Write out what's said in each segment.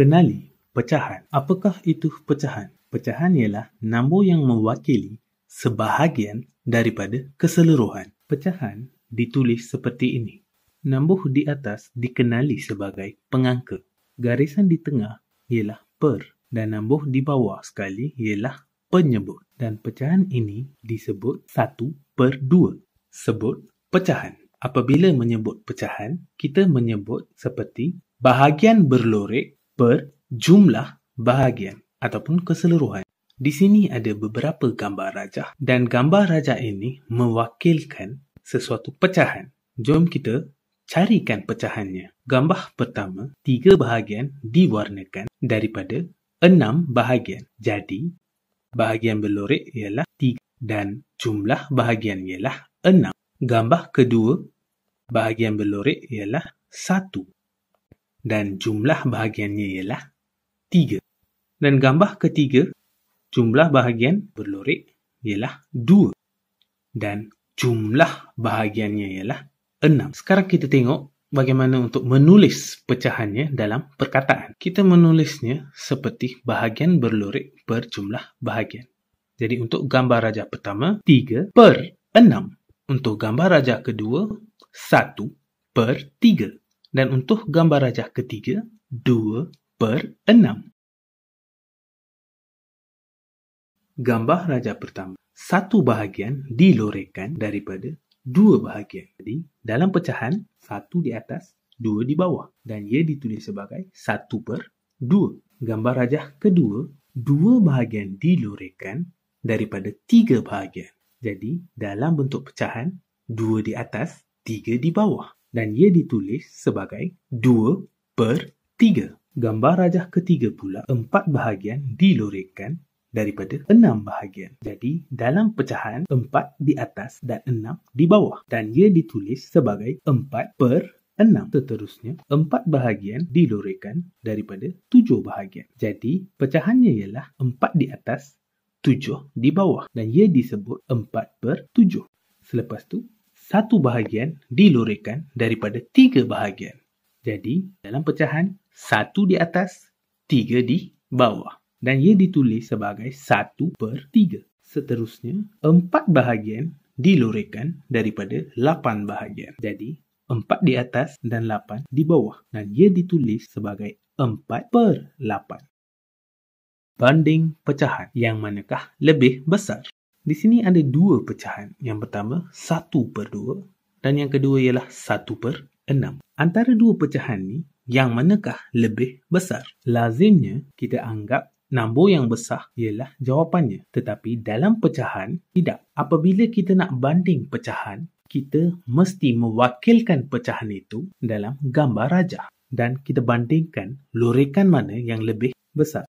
Kenali pecahan. Apakah itu pecahan? Pecahan ialah nombor yang mewakili sebahagian daripada keseluruhan. Pecahan ditulis seperti ini. Nombor di atas dikenali sebagai pengangka. Garisan di tengah ialah per dan nombor di bawah sekali ialah penyebut. Dan pecahan ini disebut 1 per 2. Sebut pecahan. Apabila menyebut pecahan, kita menyebut seperti bahagian berlorek berjumlah bahagian ataupun keseluruhan. Di sini ada beberapa gambar rajah dan gambar rajah ini mewakilkan sesuatu pecahan. Jom kita carikan pecahannya. Gambar pertama, tiga bahagian diwarnakan daripada enam bahagian. Jadi, bahagian belorek ialah tiga dan jumlah bahagian ialah enam. Gambar kedua, bahagian belorek ialah satu dan jumlah bahagiannya ialah 3. Dan gambar ketiga, jumlah bahagian berlorek ialah 2 dan jumlah bahagiannya ialah 6. Sekarang kita tengok bagaimana untuk menulis pecahannya dalam perkataan. Kita menulisnya seperti bahagian berlorek berjumlah bahagian. Jadi untuk gambar rajah pertama, 3 per 6. Untuk gambar rajah kedua, 1 per dan untuk gambar rajah ketiga 2 per 6. Gambar rajah pertama, satu bahagian dilorekan daripada dua bahagian. Jadi, dalam pecahan, satu di atas, dua di bawah. Dan ia ditulis sebagai 1 per 2. Gambar rajah kedua, dua bahagian dilorekan daripada tiga bahagian. Jadi, dalam bentuk pecahan, dua di atas, tiga di bawah dan ia ditulis sebagai 2 per 3. Gambar rajah ketiga pula, empat bahagian dilorekkan daripada enam bahagian. Jadi, dalam pecahan, empat di atas dan enam di bawah. Dan ia ditulis sebagai empat per enam. Seterusnya, empat bahagian dilorekkan daripada tujuh bahagian. Jadi, pecahannya ialah empat di atas, tujuh di bawah. Dan ia disebut empat per tujuh. Selepas tu, satu bahagian dilorekan daripada tiga bahagian. Jadi, dalam pecahan, satu di atas, tiga di bawah. Dan ia ditulis sebagai satu per tiga. Seterusnya, empat bahagian dilorekan daripada lapan bahagian. Jadi, empat di atas dan lapan di bawah. Dan ia ditulis sebagai empat per lapan. Banding pecahan, yang manakah lebih besar? Di sini ada dua pecahan. Yang pertama 1 per 2 dan yang kedua ialah 1 per 6. Antara dua pecahan ni, yang manakah lebih besar? Lazimnya, kita anggap nombor yang besar ialah jawapannya. Tetapi dalam pecahan, tidak. Apabila kita nak banding pecahan, kita mesti mewakilkan pecahan itu dalam gambar rajah. Dan kita bandingkan lorikan mana yang lebih besar.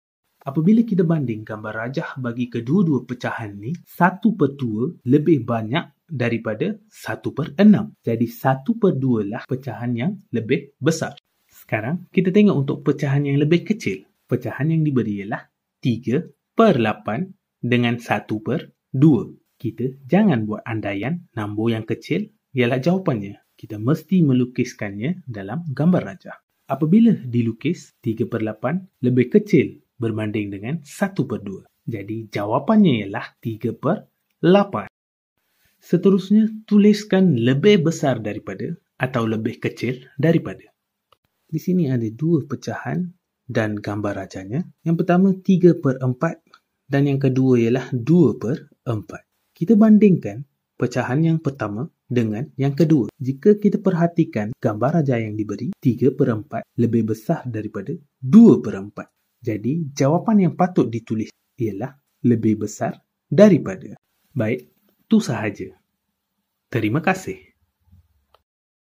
Apabila kita banding gambar rajah bagi kedua-dua pecahan ni, satu per dua lebih banyak daripada satu per enam. Jadi satu per dua lah pecahan yang lebih besar. Sekarang kita tengok untuk pecahan yang lebih kecil. Pecahan yang diberi ialah 3 per 8 dengan 1 per 2. Kita jangan buat andaian nombor yang kecil ialah jawapannya. Kita mesti melukiskannya dalam gambar rajah. Apabila dilukis 3 per 8 lebih kecil berbanding dengan 1 per 2. Jadi jawapannya ialah 3 per 8. Seterusnya, tuliskan lebih besar daripada atau lebih kecil daripada. Di sini ada dua pecahan dan gambar rajanya. Yang pertama 3 per 4 dan yang kedua ialah 2 per 4. Kita bandingkan pecahan yang pertama dengan yang kedua. Jika kita perhatikan gambar rajah yang diberi 3 per 4 lebih besar daripada 2 per 4. Jadi, jawapan yang patut ditulis ialah lebih besar daripada. Baik, tu sahaja. Terima kasih.